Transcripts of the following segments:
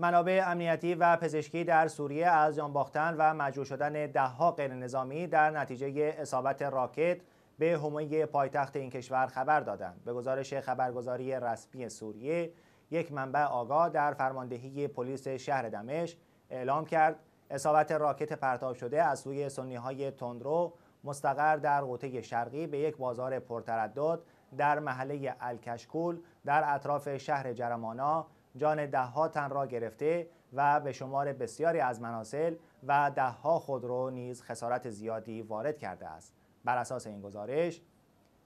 منابع امنیتی و پزشکی در سوریه از جان باختن و مجروح شدن دهها غیر نظامی در نتیجه اصابت راکت به همه پایتخت این کشور خبر دادند. به گزارش خبرگزاری رسمی سوریه، یک منبع آگاه در فرماندهی پلیس شهر دمشق اعلام کرد اصابت راکت پرتاب شده از سوی سنی های تندرو مستقر در قوطه شرقی به یک بازار پرتردد در محله الکشکول در اطراف شهر جرمانا جان دهها تن را گرفته و به شمار بسیاری از مناسل و دهها خودرو نیز خسارت زیادی وارد کرده است بر اساس این گزارش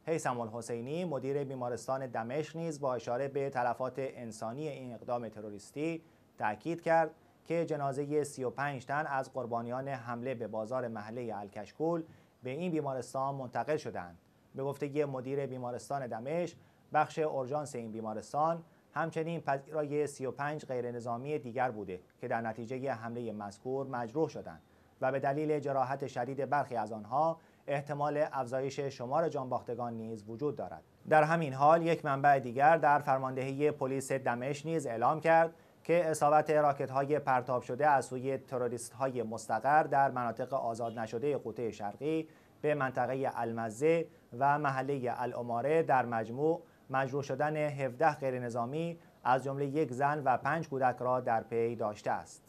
حیثم حسینی، مدیر بیمارستان دمشق نیز با اشاره به تلفات انسانی این اقدام تروریستی تاکید کرد که جنازه 35 تن از قربانیان حمله به بازار محله الکشکول به این بیمارستان منتقل شدند به گفته مدیر بیمارستان دمشق بخش اورژانس این بیمارستان همچنین پذیرای 35 غیر نظامی دیگر بوده که در نتیجه حمله مذکور مجروح شدند و به دلیل جراحت شدید برخی از آنها احتمال افزایش شمار جانباختگان نیز وجود دارد در همین حال یک منبع دیگر در فرماندهی پلیس دمشق نیز اعلام کرد که اصابت راکت های پرتاب شده از سوی تروریست های مستقر در مناطق آزاد نشده قوطه شرقی به منطقه المزه و محله الاماره در مجموع مجروح شدن 17 نظامی از جمله یک زن و پنج کودک را در پی داشته است.